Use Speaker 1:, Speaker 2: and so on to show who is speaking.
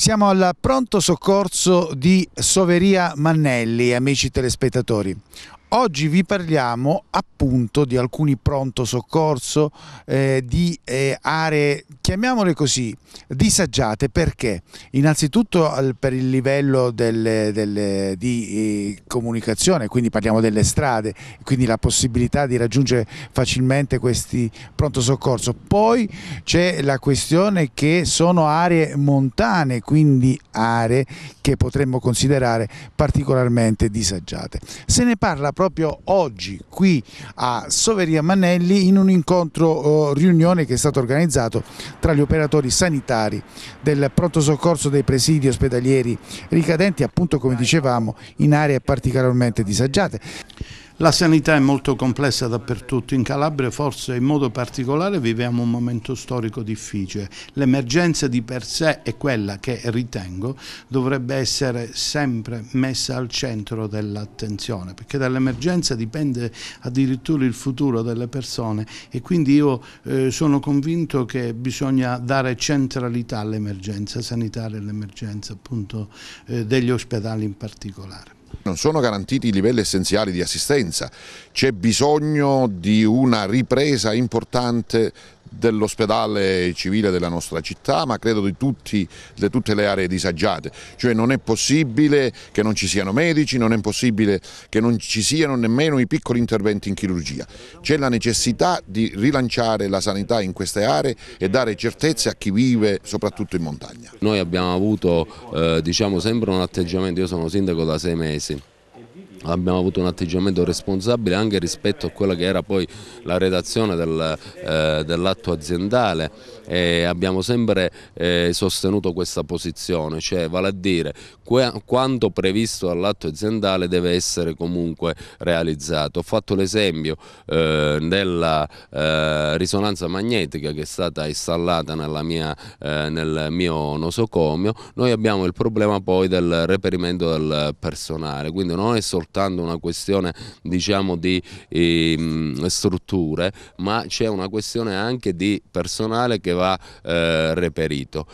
Speaker 1: Siamo al pronto soccorso di Soveria Mannelli, amici telespettatori. Oggi vi parliamo appunto di alcuni pronto soccorso, eh, di eh, aree, chiamiamole così, disagiate perché? Innanzitutto al, per il livello delle, delle, di eh, comunicazione, quindi parliamo delle strade, quindi la possibilità di raggiungere facilmente questi pronto soccorso. Poi c'è la questione che sono aree montane, quindi aree che potremmo considerare particolarmente disagiate. Se ne parla proprio oggi qui a Soveria Manelli in un incontro oh, riunione che è stato organizzato tra gli operatori sanitari del pronto soccorso dei presidi ospedalieri ricadenti appunto come dicevamo in aree particolarmente disagiate.
Speaker 2: La sanità è molto complessa dappertutto, in Calabria forse in modo particolare viviamo un momento storico difficile. L'emergenza di per sé è quella che ritengo dovrebbe essere sempre messa al centro dell'attenzione, perché dall'emergenza dipende addirittura il futuro delle persone e quindi io eh, sono convinto che bisogna dare centralità all'emergenza sanitaria e all'emergenza appunto eh, degli ospedali in particolare.
Speaker 3: Non sono garantiti i livelli essenziali di assistenza, c'è bisogno di una ripresa importante dell'ospedale civile della nostra città ma credo di, tutti, di tutte le aree disagiate, cioè non è possibile che non ci siano medici, non è possibile che non ci siano nemmeno i piccoli interventi in chirurgia, c'è la necessità di rilanciare la sanità in queste aree e dare certezze a chi vive soprattutto in montagna.
Speaker 4: Noi abbiamo avuto eh, diciamo sempre un atteggiamento, io sono sindaco da sei mesi, abbiamo avuto un atteggiamento responsabile anche rispetto a quella che era poi la redazione del, eh, dell'atto aziendale e abbiamo sempre eh, sostenuto questa posizione, cioè vale a dire quanto previsto dall'atto aziendale deve essere comunque realizzato. Ho fatto l'esempio eh, della eh, risonanza magnetica che è stata installata mia, eh, nel mio nosocomio, noi abbiamo il problema poi del reperimento del personale, quindi non è soltanto soltanto una questione diciamo, di eh, strutture, ma c'è una questione anche di personale che va eh, reperito.